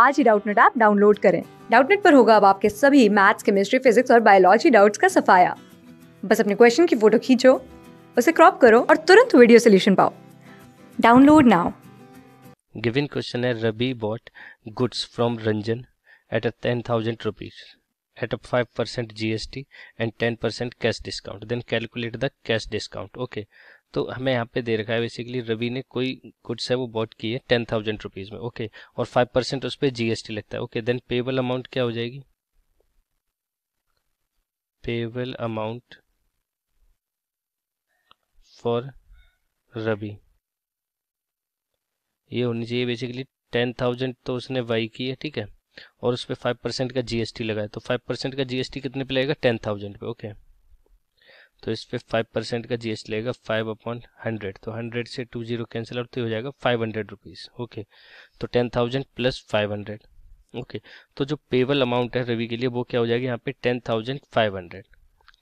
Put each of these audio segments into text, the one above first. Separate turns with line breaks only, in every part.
आज ही Doubtnut app download करें डाउटनेट पर होगा अब आपके सभी मैथ्स केमिस्ट्री फिजिक्स और बायोलॉजी डाउट्स का सफाया बस अपने क्वेश्चन की फोटो खींचो उसे क्रॉप करो और तुरंत वीडियो सोल्यूशन पाओ डाउनलोड नाउ
गिवन क्वेश्चन है Rabi bought goods from Ranjan at a ten thousand rupees at a five percent G S T and ten percent cash discount then calculate the cash discount okay तो हमें यहाँ पे दे रखा है basically Ravi ने कोई goods है वो बॉट किए टेन थाउजेंड रुपीज़ में ओके और फाइव परसेंट उस पर जीएसटी लगता है ओके देन पेबल अमाउंट क्या हो जाएगी पेबल अमाउंट फॉर रवि ये होनी चाहिए बेसिकली टेन थाउजेंड तो उसने वाई की है ठीक है और उस पर फाइव परसेंट का जीएसटी लगाया तो फाइव परसेंट का जीएसटी कितने पे लगेगा टेन थाउजेंड पे ओके okay. तो इस पर फाइव परसेंट का जीएसटी लगेगा फाइव अपॉन हंड्रेड तो हंड्रेड से टू जीरो कैंसिल आउट तो हो जाएगा फाइव हंड्रेड रुपीज़ ओके तो ten thousand plus five hundred okay तो जो पेबल अमाउंट है रवि के लिए वो क्या हो जाएगी यहाँ पे टेन थाउजेंड फाइव हंड्रेड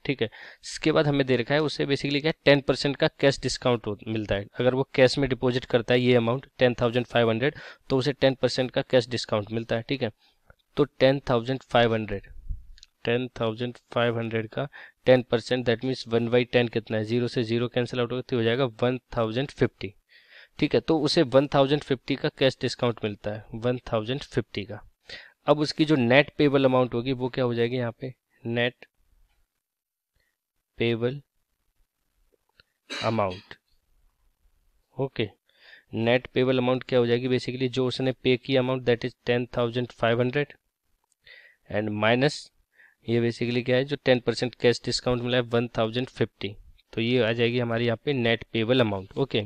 ठीक है इसके बाद हमें दे रखा है उसे बेसिकली क्या है टेन परसेंट का कैश डिस्काउंट मिलता है अगर वो कैश में डिपॉजिट करता है ये amount ten thousand five hundred तो उसे टेन परसेंट का कैश डिस्काउंट मिलता है ठीक है तो ten thousand five hundred ten thousand five hundred का ten percent that means one by ten कितना है जीरो से जीरो कैंसिल आउट होती हो जाएगा वन थाउजेंड फिफ्टी ठीक है तो उसे वन थाउजेंड फिफ्टी का कैश डिस्काउंट मिलता है वन थाउजेंड फिफ्टी का अब उसकी जो नेट पेबल अमाउंट होगी वो क्या हो जाएगी यहाँ पे net payable amount okay net payable amount क्या हो जाएगी बेसिकली जो उसने पे किया amount that is ten thousand five hundred and minus ये बेसिकली क्या है जो टेन परसेंट कैश डिस्काउंट मिला है वन थाउजेंड फिफ्टी तो ये आ जाएगी हमारी यहाँ पे नेट पेबल अमाउंट ओके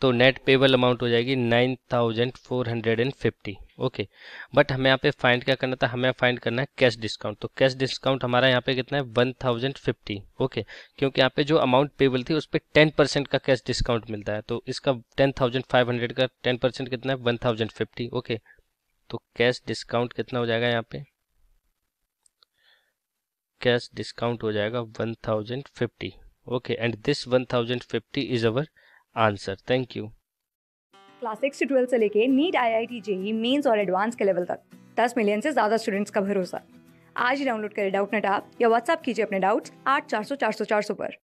तो नेट पेबल अमाउंट हो जाएगी nine thousand four hundred and fifty okay but हमें यहाँ पे फाइंड क्या करना था हमें फाइंड करना है कैश डिस्काउंट तो कैश डिस्काउंट हमारा यहाँ पे कितना है वन थाउजेंड फिफ्टी ओके क्योंकि यहाँ पे जो अमाउंट पेबल थी उस पर टेन परसेंट का कैश डिस्काउंट मिलता है तो इसका टेन थाउजेंड फाइव हंड्रेड का टेन परसेंट कितना है वन थाउजेंड फिफ्टी ओके तो कैश डिस्काउंट कितना हो जाएगा यहाँ पे कैश डिस्काउंट हो जाएगा one thousand fifty okay and this one thousand fifty is our answer thank you
class six से ट्वेल्थ से लेके NEET I I T JEE mains और एडवांस के लेवल तक दस मिलियन से ज्यादा स्टूडेंट्स का भरोसा आज ही डाउनलोड करें डाउट नेट आप या व्हाट्सअप कीजिए अपने डाउट्स आठ चार सौ चार सौ चार सौ पर